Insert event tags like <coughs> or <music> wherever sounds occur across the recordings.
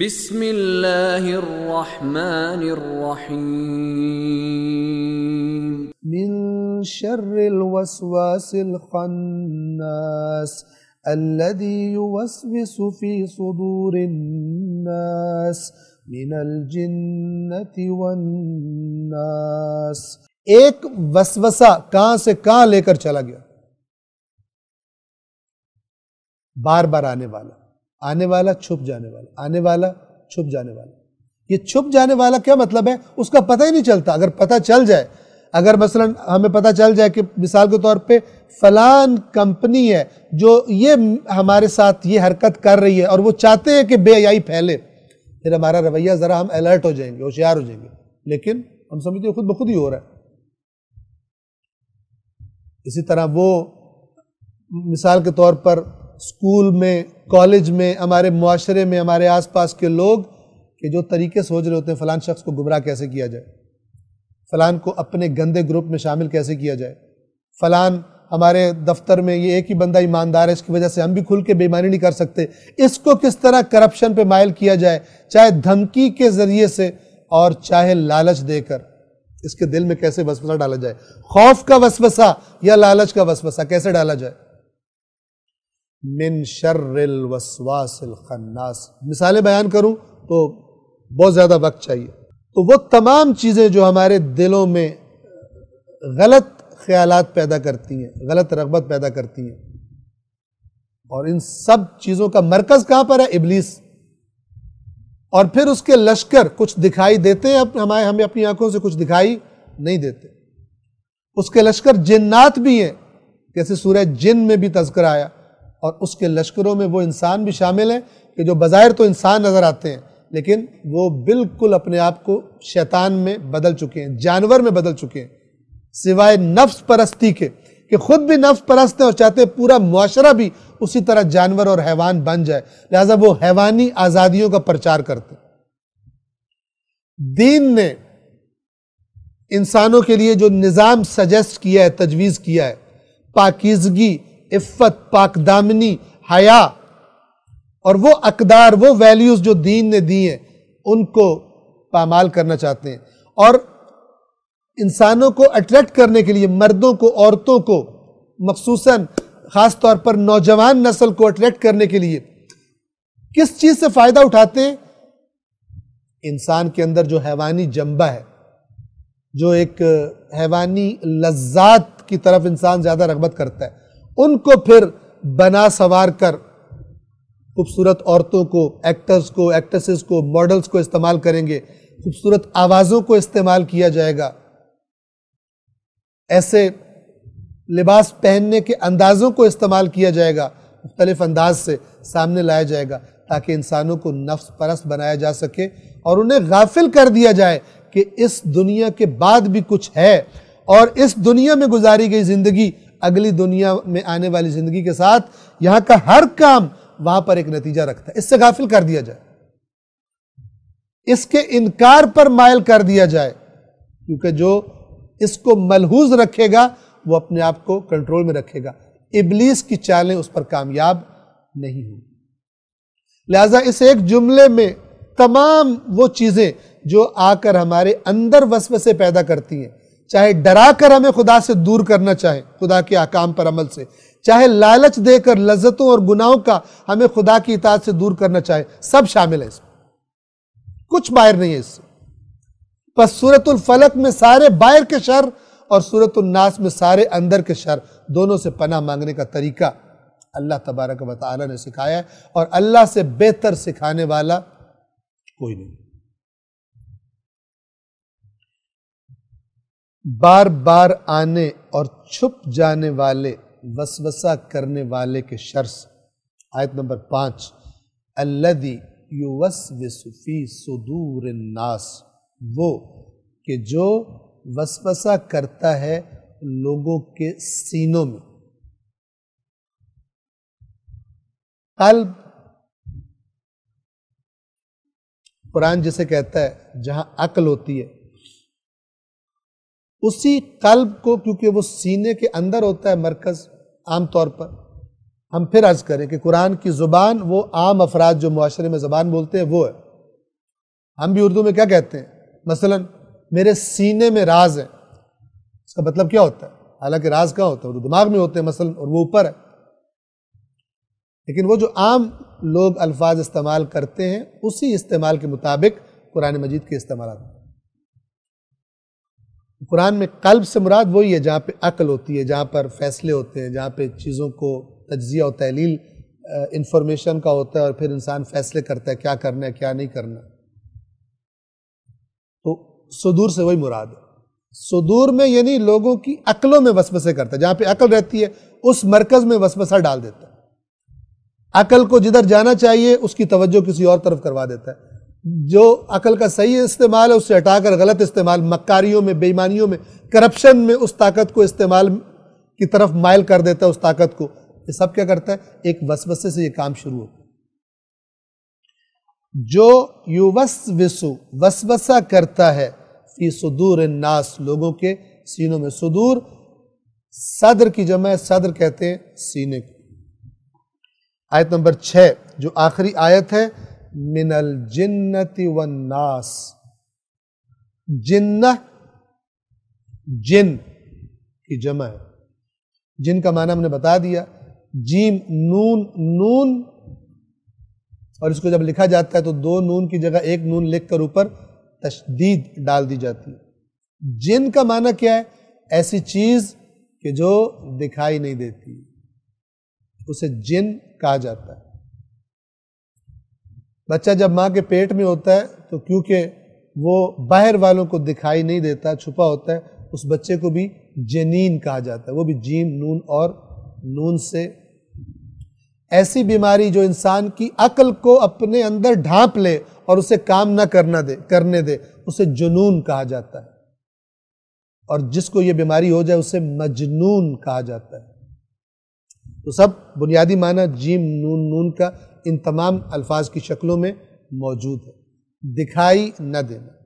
بسم الله الرحمن الرحيم من شر الوسواس الخناس الذي يوسوس في صدور الناس من الجنة والناس ایک وسوسہ کہاں سے کہاں لے کر چلا گیا بار بار آنے والا आने वाला छुप जाने वाला आने वाला छुप जाने वाला ये छुप जाने वाला क्या मतलब है उसका पता ही नहीं चलता अगर पता चल जाए अगर मसलन हमें पता चल जाए कि मिसाल के तौर पे फलान कंपनी है जो ये हमारे साथ ये हरकत कर रही है और वो चाहते हैं कि बेयाई फैले फिर हमारा रवैया ज़रा हम अलर्ट हो जाएंगे होशियार हो जाएंगे लेकिन हम समझते हैं खुद बखुद ही हो रहा है इसी तरह वो मिसाल के तौर पर स्कूल में कॉलेज में हमारे माशरे में हमारे आसपास के लोग के जो तरीके सोच रहे होते हैं फ़लान शख्स को गुमराह कैसे किया जाए फ़लान को अपने गंदे ग्रुप में शामिल कैसे किया जाए फ़लान हमारे दफ्तर में ये एक ही बंदा ईमानदार है इसकी वजह से हम भी खुल के बेईमानी नहीं कर सकते इसको किस तरह करप्शन पे मायल किया जाए चाहे धमकी के ज़रिए से और चाहे लालच देकर इसके दिल में कैसे वसवसा डाला जाए खौफ का वसवसा या लालच का वसवसा कैसे डाला जाए मिन शर्रिल वसवासिल खन्नास मिसालें बयान करूं तो बहुत ज़्यादा वक्त चाहिए तो वो तमाम चीज़ें जो हमारे दिलों में गलत ख्याल पैदा करती हैं गलत रगबत पैदा करती हैं और इन सब चीज़ों का मरकज़ कहाँ पर है इबलीस और फिर उसके लश्कर कुछ दिखाई देते हैं हमारे हमें अपनी आंखों से कुछ दिखाई नहीं देते उसके लश्कर जिन्नात भी हैं जैसे सूरह जिन में भी तस्कर आया और उसके लश्करों में वो इंसान भी शामिल हैं कि जो बाज़ाहिर तो इंसान नज़र आते हैं लेकिन वो बिल्कुल अपने आप को शैतान में बदल चुके हैं जानवर में बदल चुके हैं सिवाय नफ्स परस्ती के कि खुद भी नफ्स परस्त हैं और चाहते हैं पूरा मुआरा भी उसी तरह जानवर और हैवान बन जाए लिहाजा वो हैवानी आज़ादियों का प्रचार करते दीन ने इंसानों के लिए जो निज़ाम सजेस्ट किया है तजवीज़ किया है पाकिजगी इफ़्फ़त पाक दामनी हया और वो अकदार वो वैल्यूज़ जो दीन ने दी हैं उनको पामाल करना चाहते हैं और इंसानों को अट्रैक्ट करने के लिए मर्दों को औरतों को मखसूस ख़ास तौर पर नौजवान नस्ल को अट्रैक्ट करने के लिए किस चीज़ से फ़ायदा उठाते हैं इंसान के अंदर जो हैवानी जंबा है जो एक हैवानी लज्जात की तरफ इंसान ज़्यादा रगबत करता है उनको फिर बना सवार कर खूबसूरत औरतों को एक्टर्स को एक्ट्रेसेस को मॉडल्स को इस्तेमाल करेंगे खूबसूरत आवाज़ों को इस्तेमाल किया जाएगा ऐसे लिबास पहनने के अंदाज़ों को इस्तेमाल किया जाएगा मुख्तलिफ अंदाज से सामने लाया जाएगा ताकि इंसानों को नफ्स परस्त बनाया जा सके और उन्हें गाफिल कर दिया जाए कि इस दुनिया के बाद भी कुछ है और इस दुनिया में गुजारी गई ज़िंदगी अगली दुनिया में आने वाली ज़िंदगी के साथ यहां का हर काम वहां पर एक नतीजा रखता है इससे गाफिल कर दिया जाए इसके इनकार पर मायल कर दिया जाए क्योंकि जो इसको मलहूज रखेगा वो अपने आप को कंट्रोल में रखेगा इबलीस की चालें उस पर कामयाब नहीं हुई लिहाजा इस एक जुमले में तमाम वो चीज़ें जो आकर हमारे अंदर वसवसे पैदा करती हैं चाहे डरा कर हमें खुदा से दूर करना चाहे खुदा के आकाम पर अमल से चाहे लालच देकर लज्जतों और गुनाहों का हमें खुदा की इताद से दूर करना चाहे सब शामिल है इसमें कुछ बाहर नहीं है इससे बस सूरतुल फलक में सारे बाहर के शर और सूरत नास में सारे अंदर के शर दोनों से पना मांगने का तरीका अल्लाह तबारक वाली ने सिखाया है और अल्लाह से बेहतर सिखाने वाला कोई नहीं बार बार आने और छुप जाने वाले वसवसा करने वाले के शर्स आयत नंबर पाँच अल्लदी युवसफी सुदूर नास वो कि जो वसवसा करता है लोगों के सीनों में कल्ब कुरान जिसे कहता है जहां अकल होती है उसी कल्ब को क्योंकि वो सीने के अंदर होता है मरकज़ आम तौर पर हम फिर अर्ज़ करें कि कुरान की ज़ुबान वो आम अफराद जो माशरे में ज़बान बोलते हैं वो है हम भी उर्दू में क्या कहते हैं मसलन मेरे सीने में राज है इसका मतलब क्या होता है हालांकि राज कहाँ होता है वो तो दिमाग में होते हैं मसलन और वो ऊपर है लेकिन वो जो आम लोग अल्फाज इस्तेमाल करते हैं उसी इस्तेमाल के मुताबिक कुरान मजीद के इस्तेमाल हैं कुरान में कल्ब से मुराद वही है जहाँ पे अकल होती है जहाँ पर फैसले होते हैं जहाँ पे चीज़ों को तजिया और तहलील इंफॉर्मेशन का होता है और फिर इंसान फैसले करता है क्या करना है क्या नहीं करना तो सुदूर से वही मुराद है सुदूर में यानी लोगों की अकलों में वसवसे करता है जहाँ पे अकल रहती है उस मरकज में वसवसा डाल देता है अकल को जिधर जाना चाहिए उसकी तवज्जो किसी और तरफ करवा देता है जो अकल का सही इस्तेमाल है उसे हटाकर गलत इस्तेमाल मक्कारियों में बेईमानियों में करप्शन में उस ताकत को इस्तेमाल की तरफ मायल कर देता है उस ताकत को ये सब क्या करता है एक वसवसे से ये काम शुरू होता है जो युवस विसु वसवसा करता है फी सुदूर नास लोगों के सीनों में सुदूर सदर की जमा सदर कहते हैं सीने को आयत नंबर छह जो आखिरी आयत है मिनल जिन्नति वन्नास जिन्न जिन की जमा है जिन का माना हमने बता दिया जीम नून नून और इसको जब लिखा जाता है तो दो नून की जगह एक नून लिखकर ऊपर तशदीद डाल दी जाती है जिन का माना क्या है ऐसी चीज कि जो दिखाई नहीं देती उसे जिन कहा जाता है बच्चा जब माँ के पेट में होता है तो क्योंकि वो बाहर वालों को दिखाई नहीं देता छुपा होता है उस बच्चे को भी जनीन कहा जाता है वो भी जीम नून और नून से ऐसी बीमारी जो इंसान की अकल को अपने अंदर ढांप ले और उसे काम ना करना दे करने दे उसे जुनून कहा जाता है और जिसको ये बीमारी हो जाए उसे मजनून कहा जाता है तो सब बुनियादी माना जीम नून नून का इन तमाम अल्फाज की शक्लों में मौजूद है दिखाई न देना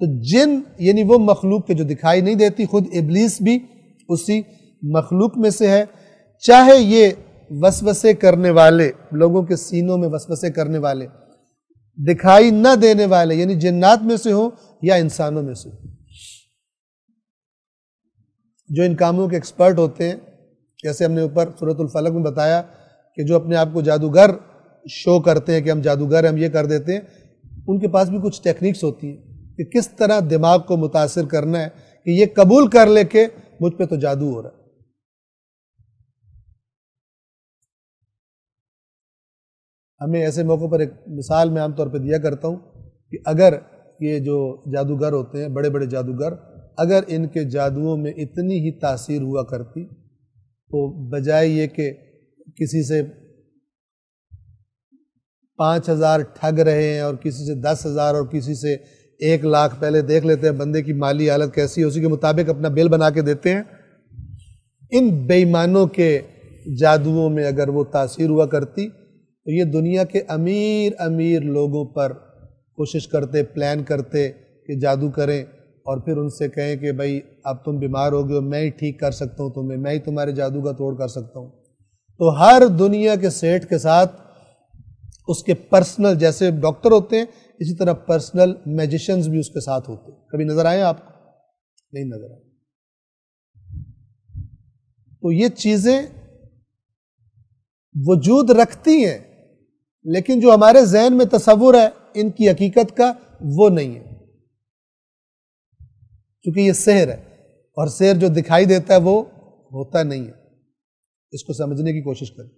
तो जिन यानी वो मखलूक के जो दिखाई नहीं देती खुद इबलीस भी उसी मखलूक में से है चाहे ये वसवसे करने वाले लोगों के सीनों में वसवसे करने वाले दिखाई न देने वाले यानी जन्नात में से हो या इंसानों में से जो इन कामों के एक्सपर्ट होते हैं जैसे हमने ऊपर सूरतुल फलक में बताया कि जो अपने आप को जादूगर शो करते हैं कि हम जादूगर हम ये कर देते हैं उनके पास भी कुछ टेक्निक्स होती हैं कि किस तरह दिमाग को मुतासर करना है कि ये कबूल कर ले के मुझ पर तो जादू हो रहा है हमें ऐसे मौक़ों पर एक मिसाल मैं आमतौर पर दिया करता हूँ कि अगर ये जो जादूगर होते हैं बड़े बड़े जादूगर अगर इनके जादुओं में इतनी ही तासीर हुआ करती तो बजाय ये कि किसी से पाँच हज़ार ठग रहे हैं और किसी से दस हज़ार और किसी से एक लाख पहले देख लेते हैं बंदे की माली हालत कैसी है उसी के मुताबिक अपना बिल बना के देते हैं इन बेईमानों के जादुओं में अगर वो तासीर हुआ करती तो ये दुनिया के अमीर अमीर लोगों पर कोशिश करते प्लान करते कि जादू करें और फिर उनसे कहें कि भाई अब तुम बीमार हो गए हो मैं ही ठीक कर सकता हूँ तुम्हें मैं ही तुम्हारे जादू का तोड़ कर सकता हूँ तो हर दुनिया के सेठ के साथ उसके पर्सनल जैसे डॉक्टर होते हैं इसी तरह पर्सनल मैजिशंस भी उसके साथ होते हैं कभी नजर आए आपको नहीं नजर आए तो ये चीजें वजूद रखती हैं लेकिन जो हमारे जहन में तस्वुर है इनकी हकीकत का वो नहीं है क्योंकि ये शहर है और शहर जो दिखाई देता है वो होता नहीं है इसको समझने की कोशिश करें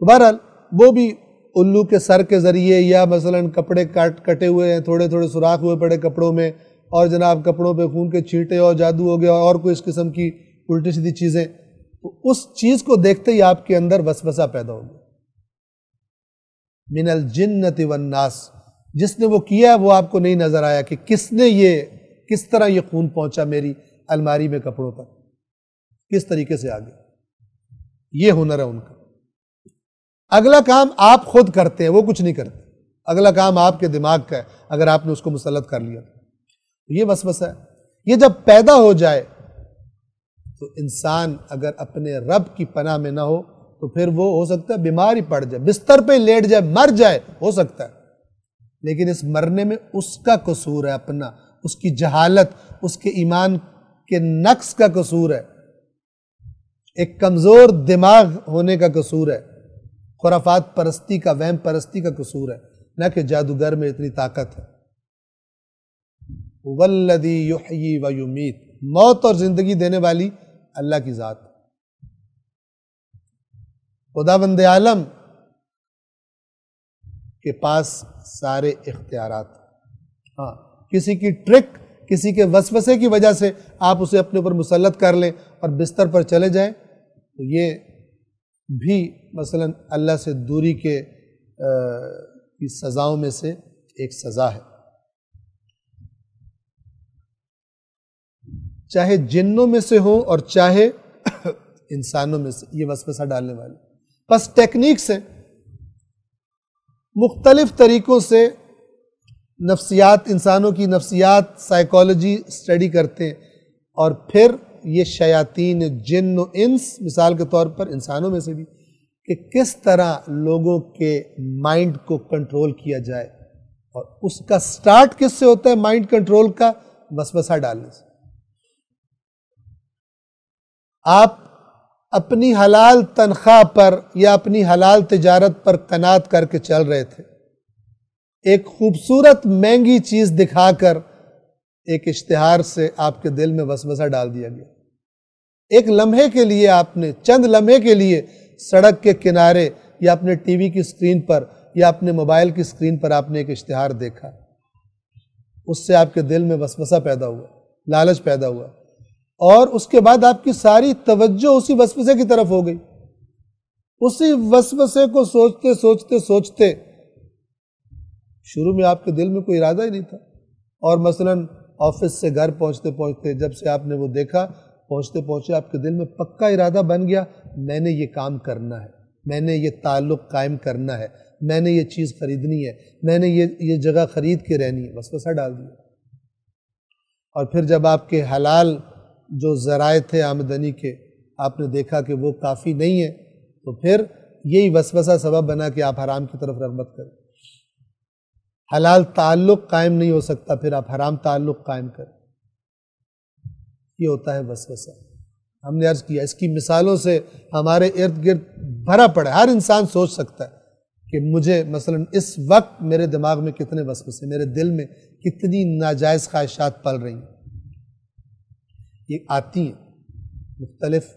तो बहरहाल वो भी उल्लू के सर के ज़रिए या मसलन कपड़े काट कटे हुए हैं थोड़े थोड़े सुराख हुए पड़े कपड़ों में और जनाब कपड़ों पे खून के छींटे और जादू हो गया और कोई इस किस्म की उल्टी सीधी चीज़ें तो उस चीज़ को देखते ही आपके अंदर वसवसा पैदा हो गया मिनल जिन्नति वन्नास जिसने वो किया वो आपको नहीं नज़र आया कि किसने ये किस तरह ये खून पहुंचा मेरी अलमारी में कपड़ों पर किस तरीके से आ गया ये हुनर है उनका अगला काम आप खुद करते हैं वो कुछ नहीं करते अगला काम आपके दिमाग का है अगर आपने उसको मुसलत कर लिया तो ये बस है ये जब पैदा हो जाए तो इंसान अगर अपने रब की पनाह में ना हो तो फिर वो हो सकता है बीमारी पड़ जाए बिस्तर पे लेट जाए मर जाए हो सकता है लेकिन इस मरने में उसका कसूर है अपना उसकी जहालत उसके ईमान के नक्स का कसूर है एक कमज़ोर दिमाग होने का कसूर है खुराफात परस्ती का वहम परस्ती का कसूर है न कि जादूगर में इतनी ताकत है वल्लदी युही व युमीत मौत और जिंदगी देने वाली अल्लाह की ज़ात खुदा बंद आलम के पास सारे इख्तियार हाँ किसी की ट्रिक किसी के वसवसे की वजह से आप उसे अपने ऊपर मुसलत कर लें और बिस्तर पर चले जाएं तो ये भी मसलन अल्लाह से दूरी के की सज़ाओं में से एक सज़ा है चाहे जिन्नों में से हो और चाहे <coughs> इंसानों में से ये वसवसा डालने वाले बस टेक्निक से मुख्तलिफ तरीक़ों से नफ्सियात इंसानों की नफ्सियात साइकोलॉजी स्टडी करते हैं और फिर ये शयातीन जिन इंस मिसाल के तौर पर इंसानों में से भी कि किस तरह लोगों के माइंड को कंट्रोल किया जाए और उसका स्टार्ट किससे होता है माइंड कंट्रोल का वसवसा डालने से आप अपनी हलाल तनख्वाह पर या अपनी हलाल तजारत पर कनात करके चल रहे थे एक खूबसूरत महंगी चीज दिखाकर एक इश्तहार से आपके दिल में वसवसा डाल दिया गया एक लम्हे के लिए आपने चंद लम्हे के लिए सड़क के किनारे या अपने टीवी की स्क्रीन पर या अपने मोबाइल की स्क्रीन पर आपने एक इश्तहार देखा उससे आपके दिल में वसवसा पैदा हुआ लालच पैदा हुआ और उसके बाद आपकी सारी तवज्जो उसी वसवसे की तरफ हो गई उसी वसवसे को सोचते सोचते सोचते शुरू में आपके दिल में कोई इरादा ही नहीं था और मसलन ऑफिस से घर पहुंचते पहुंचते जब से आपने वो देखा पहुंचते पहुंचे आपके दिल में पक्का इरादा बन गया मैंने ये काम करना है मैंने ये ताल्लुक कायम करना है मैंने ये चीज़ खरीदनी है मैंने ये ये जगह खरीद के रहनी है बस वसा डाल दिया और फिर जब आपके हलाल जो ज़राए थे आमदनी के आपने देखा कि वो काफ़ी नहीं है तो फिर यही वसवसा सबब बना कि आप हराम की तरफ रगबत करें हलाल ताल्लुक कायम नहीं हो सकता फिर आप हराम ताल्लुक कायम करें ये होता है वसवसा हमने अर्ज किया इसकी मिसालों से हमारे इर्द गिर्द भरा पड़ा हर इंसान सोच सकता है कि मुझे मसलन इस वक्त मेरे दिमाग में कितने वसवसे मेरे दिल में कितनी नाजायज़ ख्वाहिशात पल रही हैं ये आती हैं मुख्तलिफ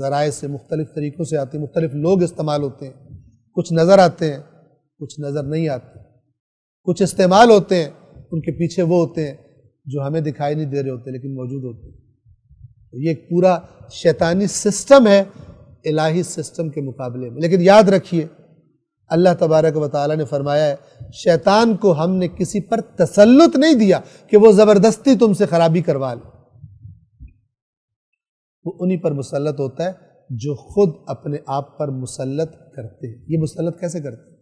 ज़राए से मुख्तलिफ तरीक़ों से आती हैं मुख्तलिफ लोग इस्तेमाल होते हैं कुछ नज़र आते हैं कुछ नज़र नहीं आते कुछ इस्तेमाल होते हैं उनके पीछे वो होते हैं जो हमें दिखाई नहीं दे रहे होते लेकिन मौजूद होते हैं तो ये एक पूरा शैतानी सिस्टम है इलाही सिस्टम के मुकाबले में लेकिन याद रखिए अल्लाह तबारक वाली ने फरमाया है शैतान को हमने किसी पर तसल्लुत नहीं दिया कि वो ज़बरदस्ती तुमसे खराबी करवा ले वो उन्हीं पर मुसलत होता है जो खुद अपने आप पर मुसलत करते हैं ये मुसलत कैसे करते हैं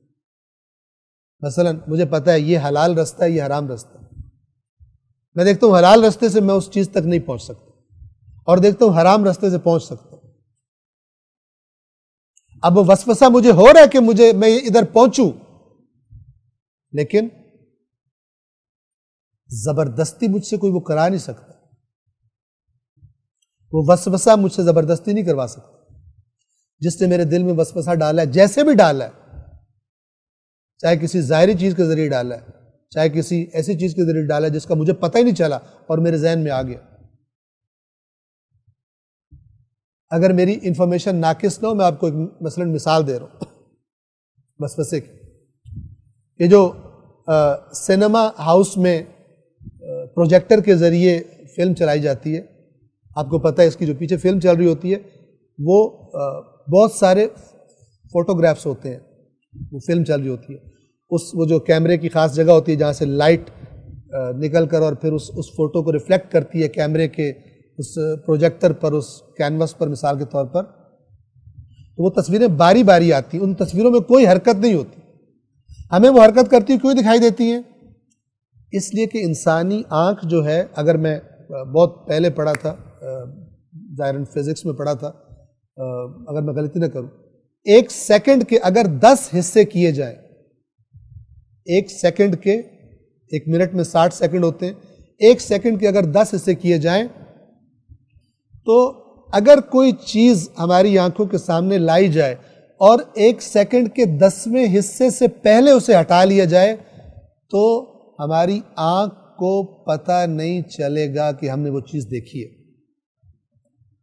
मसलन मुझे पता है ये हलाल रास्ता है ये हराम रास्ता है मैं देखता हूँ हलाल रास्ते से मैं उस चीज़ तक नहीं पहुँच सकता और देखता हूँ हराम रास्ते से पहुँच सकता हूँ अब वसवसा मुझे हो रहा है कि मुझे मैं इधर पहुँचूँ लेकिन जबरदस्ती मुझसे कोई वो करा नहीं सकता वो वसवसा मुझसे जबरदस्ती नहीं करवा सकता जिसने मेरे दिल में वसवसा डाला है जैसे भी डाला है चाहे किसी ज़ाहरी चीज़ के ज़रिए डाला है चाहे किसी ऐसी चीज़ के ज़रिए डाला है जिसका मुझे पता ही नहीं चला और मेरे जहन में आ गया अगर मेरी इंफॉर्मेशन नाकिस ना हो मैं आपको एक मसलन मिसाल दे रहा हूँ बस बस एक ये जो आ, सिनेमा हाउस में प्रोजेक्टर के ज़रिए फिल्म चलाई जाती है आपको पता है इसकी जो पीछे फिल्म चल रही होती है वो आ, बहुत सारे फोटोग्राफ्स होते हैं वो फिल्म चल रही होती है उस वो जो कैमरे की ख़ास जगह होती है जहाँ से लाइट निकल कर और फिर उस उस फोटो को रिफ्लेक्ट करती है कैमरे के उस प्रोजेक्टर पर उस कैनवस पर मिसाल के तौर पर तो वो तस्वीरें बारी बारी आती उन तस्वीरों में कोई हरकत नहीं होती हमें वो हरकत करती हुई क्यों दिखाई देती हैं इसलिए कि इंसानी आँख जो है अगर मैं बहुत पहले पढ़ा था जायरन फिज़िक्स में पढ़ा था अगर मैं गलती ना करूँ एक सेकंड के अगर दस हिस्से किए जाए एक सेकंड के एक मिनट में साठ सेकंड होते हैं एक सेकंड के अगर दस हिस्से किए जाए तो अगर कोई चीज हमारी आंखों के सामने लाई जाए और एक सेकंड के दसवें हिस्से से पहले उसे हटा लिया जाए तो हमारी आंख को पता नहीं चलेगा कि हमने वो चीज़ देखी है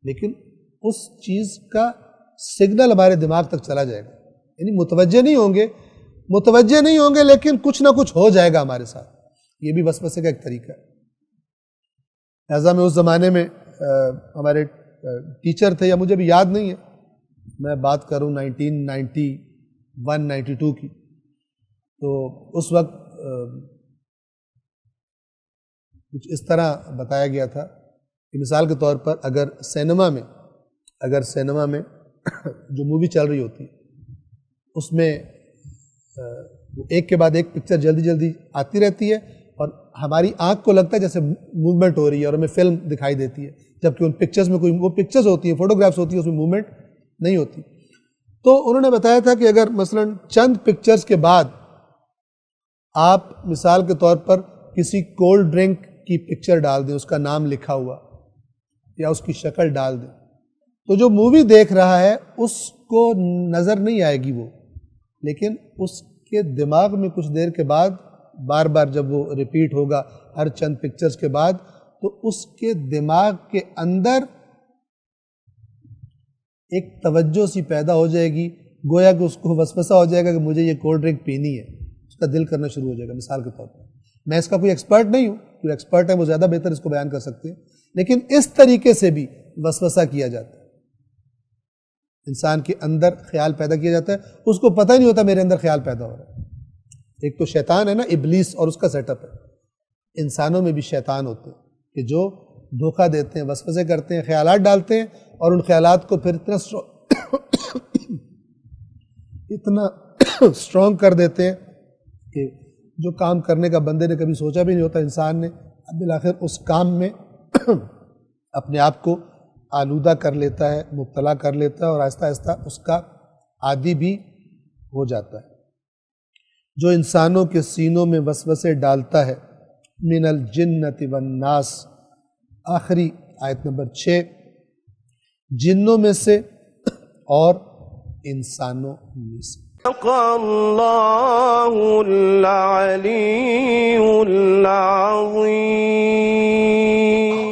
लेकिन उस चीज़ का सिग्नल हमारे दिमाग तक चला जाएगा यानी मुतवजह नहीं होंगे मुतवजह नहीं होंगे लेकिन कुछ ना कुछ हो जाएगा हमारे साथ ये भी बस बसे का एक तरीका है लिहाजा में उस ज़माने में आ, हमारे टीचर थे या मुझे भी याद नहीं है मैं बात करूं 1991 92 की तो उस वक्त आ, कुछ इस तरह बताया गया था कि मिसाल के तौर पर अगर सिनेमा में अगर सिनेमा में <coughs> जो मूवी चल रही होती उसमें उसमें एक के बाद एक पिक्चर जल्दी जल्दी आती रहती है और हमारी आंख को लगता है जैसे मूवमेंट हो रही है और हमें फिल्म दिखाई देती है जबकि उन पिक्चर्स में कोई वो पिक्चर्स होती है फोटोग्राफ्स होती है उसमें मूवमेंट नहीं होती तो उन्होंने बताया था कि अगर मसलन चंद पिक्चर्स के बाद आप मिसाल के तौर पर किसी कोल्ड ड्रिंक की पिक्चर डाल दें उसका नाम लिखा हुआ या उसकी शक्ल डाल दें तो जो मूवी देख रहा है उसको नज़र नहीं आएगी वो लेकिन उसके दिमाग में कुछ देर के बाद बार बार जब वो रिपीट होगा हर चंद पिक्चर्स के बाद तो उसके दिमाग के अंदर एक तवज्जो सी पैदा हो जाएगी गोया कि उसको वसवसा हो जाएगा कि मुझे ये कोल्ड ड्रिंक पीनी है उसका दिल करना शुरू हो जाएगा मिसाल के तौर पर मैं इसका कोई एक्सपर्ट नहीं हूँ जो एक्सपर्ट है वो ज़्यादा बेहतर इसको बयान कर सकते हैं लेकिन इस तरीके से भी वसवसा किया जाता है इंसान के अंदर ख्याल पैदा किया जाता है उसको पता ही नहीं होता मेरे अंदर ख्याल पैदा हो रहा है एक तो शैतान है ना इबलीस और उसका सेटअप है इंसानों में भी शैतान होते हैं कि जो धोखा देते हैं वसवसे करते हैं ख्याल डालते हैं और उन ख्याल को फिर इतना इतना स्ट्रॉन्ग कर देते हैं कि जो काम करने का बंदे ने कभी सोचा भी नहीं होता इंसान ने अब आखिर उस काम में अपने आप को आलूदा कर लेता है मुबतला कर लेता है और आहिस्ता आहिस्ता उसका आदि भी हो जाता है जो इंसानों के सीनों में वसवसे डालता है मिनल जिन्नति वन्नास आखिरी आयत नंबर छः जिन्नों में से और इंसानों में से